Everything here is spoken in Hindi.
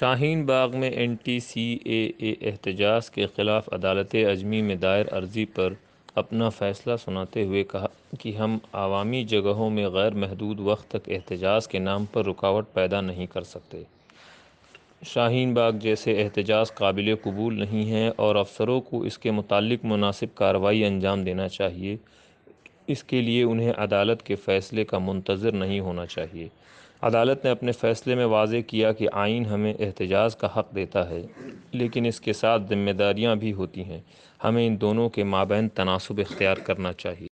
शाहीन बाग में एन टी सी ए एहतजाज के ख़िलाफ़ अदालत अजमी में दायर अर्जी पर अपना फ़ैसला सुनाते हुए कहा कि हम आवामी जगहों में गैर महदूद वक्त तक एहतजाज के नाम पर रुकावट पैदा नहीं कर सकते शाहीन बाग जैसे एहतजाज काबिल कबूल नहीं हैं और अफसरों को इसके मुतल मुनासिब कार्रवाई अंजाम देना चाहिए इसके लिए उन्हें अदालत के फ़ैसले का मुंतज़र नहीं होना चाहिए अदालत ने अपने फ़ैसले में वाज किया कि आइन हमें एहतजाज का हक़ देता है लेकिन इसके साथ ज़िम्मेदारियाँ भी होती हैं हमें इन दोनों के माबेन तनासब इख्तियार करना चाहिए